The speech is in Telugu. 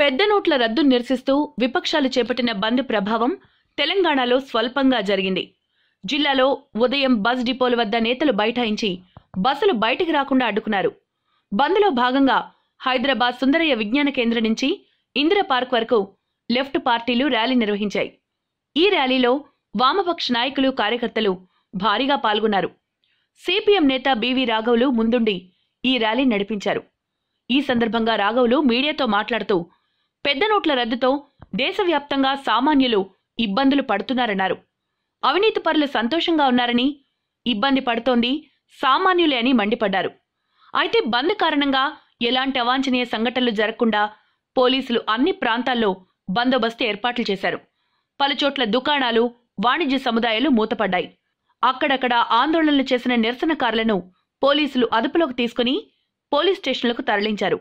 పెద్ద నోట్ల రద్దు నిరసిస్తూ విపక్షాలు చేపట్టిన బంద్ ప్రభావం తెలంగాణలో స్వల్పంగా జరిగింది జిల్లాలో ఉదయం బస్ డిపోల వద్ద నేతలు బైఠాయించి బస్సులు బయటికి రాకుండా అడ్డుకున్నారు బంద్లో భాగంగా హైదరాబాద్ సుందరయ్య విజ్ఞాన కేంద్రం నుంచి ఇందిరపార్క్ వరకు లెఫ్ట్ పార్టీలు ర్యాలీ నిర్వహించాయి ఈ ర్యాలీలో వామపక్ష నాయకులు కార్యకర్తలు భారీగా పాల్గొన్నారు సిపిఎం నేత బివి రాఘవులు ముందుండి ఈ ర్యాలీ నడిపించారు ఈ సందర్భంగా రాఘవులు మీడియాతో మాట్లాడుతూ పెద్ద నోట్ల రద్దుతో దేశవ్యాప్తంగా సామాన్యులు ఇబ్బందులు పడుతున్నారన్నారు అవినీతి పరులు సంతోషంగా ఉన్నారని ఇబ్బంది పడుతోంది సామాన్యులే అని మండిపడ్డారు అయితే బంద్ కారణంగా ఎలాంటి అవాంఛనీయ సంఘటనలు జరగకుండా పోలీసులు అన్ని ప్రాంతాల్లో బందోబస్తు ఏర్పాట్లు చేశారు పలుచోట్ల దుకాణాలు వాణిజ్య సముదాయాలు మూతపడ్డాయి అక్కడక్కడ ఆందోళనలు చేసిన నిరసనకారులను పోలీసులు అదుపులోకి తీసుకుని పోలీస్ స్టేషన్లకు తరలించారు